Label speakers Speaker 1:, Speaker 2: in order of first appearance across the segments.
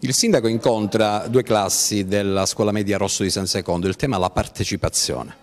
Speaker 1: Il sindaco incontra due classi della scuola media Rosso di San Secondo, il tema è la partecipazione.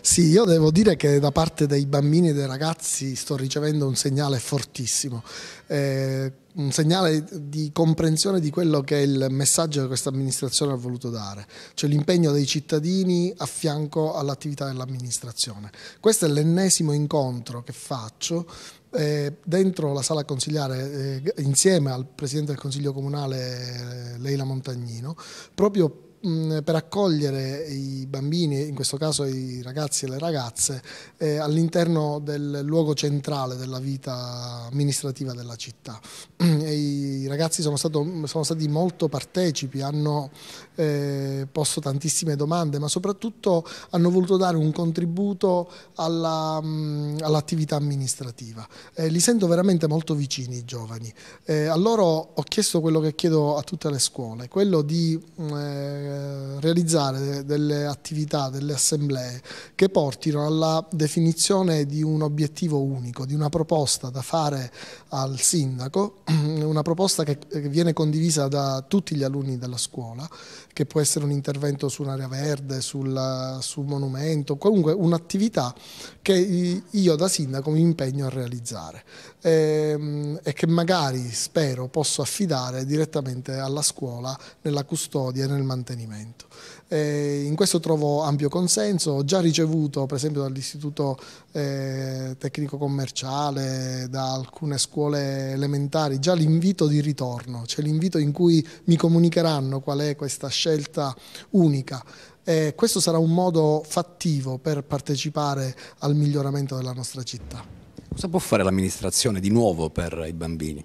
Speaker 1: Sì, io devo dire che da parte dei bambini e dei ragazzi sto ricevendo un segnale fortissimo. Eh, un segnale di comprensione di quello che è il messaggio che questa amministrazione ha voluto dare, cioè l'impegno dei cittadini a fianco all'attività dell'amministrazione. Questo è l'ennesimo incontro che faccio eh, dentro la sala consigliare eh, insieme al Presidente del Consiglio Comunale eh, Leila Montagnino, proprio per accogliere i bambini, in questo caso i ragazzi e le ragazze, eh, all'interno del luogo centrale della vita amministrativa della città. E I ragazzi sono, stato, sono, stati molto partecipi, hanno eh, posto tantissime domande, ma soprattutto hanno voluto dare un contributo all'attività amministrativa. Eh, li sento veramente molto vicini i giovani. Eh, a loro ho chiesto quello che chiedo a tutte le scuole, quello di eh, eh, realizzare delle attività, delle assemblee che portino alla definizione di un obiettivo unico, di una proposta da fare al sindaco, una proposta che viene condivisa da tutti gli alunni della scuola, che può essere un intervento su un'area verde, sul, sul monumento, comunque un'attività che io da sindaco mi impegno a realizzare e, ehm, e che magari spero posso affidare direttamente alla scuola nella custodia e nel mantenimento avvenimento. Eh, in questo trovo ampio consenso, ho già ricevuto per esempio dall'Istituto eh, Tecnico Commerciale, da alcune scuole elementari, già l'invito di ritorno, cioè l'invito in cui mi comunicheranno qual è questa scelta unica. Eh, questo sarà un modo fattivo per partecipare al miglioramento della nostra città. Cosa può fare l'amministrazione di nuovo per i bambini?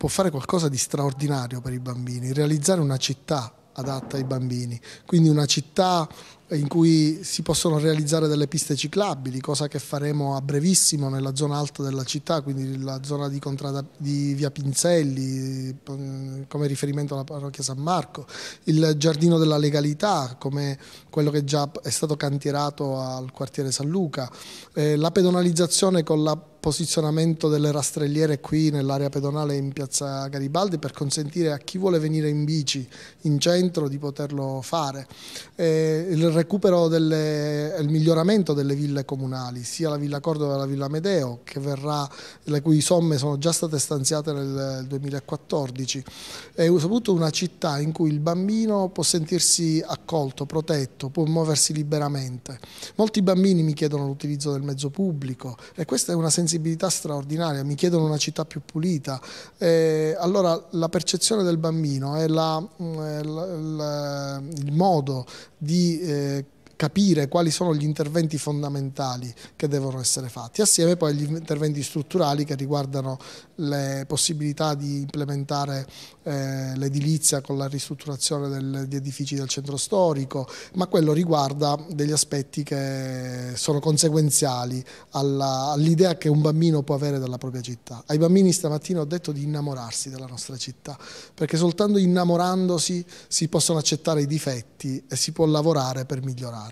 Speaker 1: può fare qualcosa di straordinario per i bambini, realizzare una città adatta ai bambini, quindi una città in cui si possono realizzare delle piste ciclabili, cosa che faremo a brevissimo nella zona alta della città, quindi la zona di, Contrada, di via Pinzelli mm, come riferimento alla parrocchia San Marco, il giardino della legalità come quello che già è stato cantierato al quartiere San Luca, eh, la pedonalizzazione con la posizionamento delle rastrelliere qui nell'area pedonale in piazza Garibaldi per consentire a chi vuole venire in bici in centro di poterlo fare. Eh, il recupero e il miglioramento delle ville comunali, sia la Villa Cordova che la Villa Medeo, verrà, le cui somme sono già state stanziate nel 2014. È soprattutto una città in cui il bambino può sentirsi accolto, protetto, può muoversi liberamente. Molti bambini mi chiedono l'utilizzo del mezzo pubblico e questa è una sensibilità straordinaria, mi chiedono una città più pulita. E allora la percezione del bambino è la, mm, la, la, il modo di... Eh, the eh, capire quali sono gli interventi fondamentali che devono essere fatti, assieme poi agli interventi strutturali che riguardano le possibilità di implementare eh, l'edilizia con la ristrutturazione del, di edifici del centro storico, ma quello riguarda degli aspetti che sono conseguenziali all'idea che un bambino può avere della propria città. Ai bambini stamattina ho detto di innamorarsi della nostra città, perché soltanto innamorandosi si possono accettare i difetti e si può lavorare per migliorare.